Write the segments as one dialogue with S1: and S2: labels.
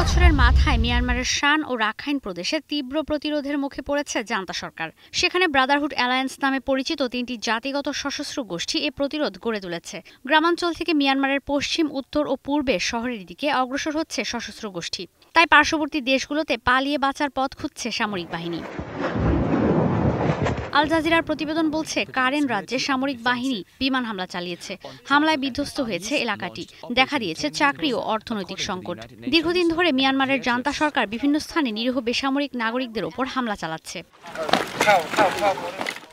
S1: বছরের মাথায় মিয়ানমারের শান ও রাখাইন প্রদেশে তীব্র প্রতিরোধের মুখে পড়েছে জান্তা সরকার সেখানে ব্রাদারহুড অ্যালায়েন্স নামে পরিচিত তিনটি জাতিগত সশস্ত্র গোষ্ঠী এ প্রতিরোধ গড়ে তুলেছে গ্রামাঞ্চল থেকে মিয়ানমারের পশ্চিম উত্তর ও পূর্বে শহরের দিকে অগ্রসর হচ্ছে সশস্ত্র গোষ্ঠী তাই পার্শ্ববর্তী দেশগুলোতে পালিয়ে বাঁচার পথ খুঁজছে সামরিক বাহিনী আল জাজিরার প্রতিবেদন বলছে কারেন রাজ্যে সামরিক বাহিনী বিমান হামলা চালিয়েছে হামলায় বিধ্বস্ত হয়েছে এলাকাটি দেখা দিয়েছে চাকরি ও অর্থনৈতিক সংকট দীর্ঘদিন ধরে মিয়ানমারের জান্তা সরকার বিভিন্ন স্থানে নিরীহ বেসামরিক নাগরিকদের ওপর হামলা চালাচ্ছে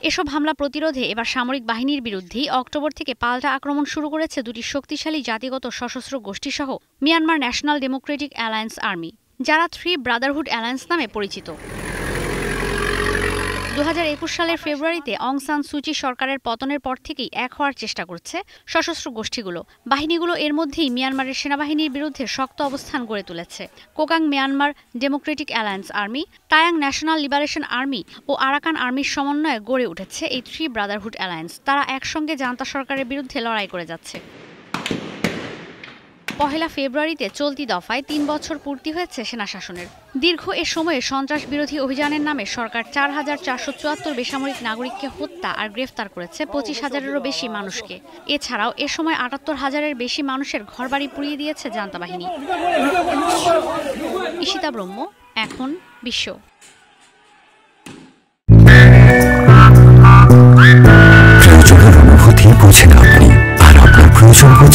S1: এসব হামলা প্রতিরোধে এবার সামরিক বাহিনীর বিরুদ্ধেই অক্টোবর থেকে পাল্টা আক্রমণ শুরু করেছে দুটি শক্তিশালী জাতিগত সশস্ত্র গোষ্ঠী সহ Myanmar national democratic alliance army যারা থ্রি ব্রাদারহুড অ্যালায়েন্স নামে পরিচিত দু সালের ফেব্রুয়ারিতে অং সান সুচি সরকারের পতনের পর থেকেই এক হওয়ার চেষ্টা করছে সশস্ত্র গোষ্ঠীগুলো বাহিনীগুলো এর মধ্যেই মিয়ানমারের সেনাবাহিনীর বিরুদ্ধে শক্ত অবস্থান গড়ে তুলেছে Kokang Myanmar democratic alliance army Ta'ang national liberation army ও আরাকান আর্মির সমন্বয়ে গড়ে উঠেছে এই থ্রি ব্রাদারহুড অ্যালায়েন্স তারা একসঙ্গে জান্তা সরকারের বিরুদ্ধে লড়াই করে যাচ্ছে পহেলা ফেব্রুয়ারিতে চলতি দফায় তিন বছর পূর্তি হয়েছে সেনা শাসনের দীর্ঘ এ সময়ে সন্ত্রাস বিরোধী অভিযানের নামে সরকার চার হাজার চারশো চুয়াত্তর বেসামরিক নাগরিককে হত্যা আর গ্রেফতার করেছে পঁচিশ হাজারেরও বেশি মানুষকে এছাড়াও এ সময় আটাত্তর হাজারের বেশি মানুষের ঘরবাড়ি পুড়িয়ে দিয়েছে জানতা বাহিনী ঈশিতা ব্রহ্ম এখন বিশ্ব প্রয়োজনের অনুভূতি আপনি আর আপনার প্রয়োজন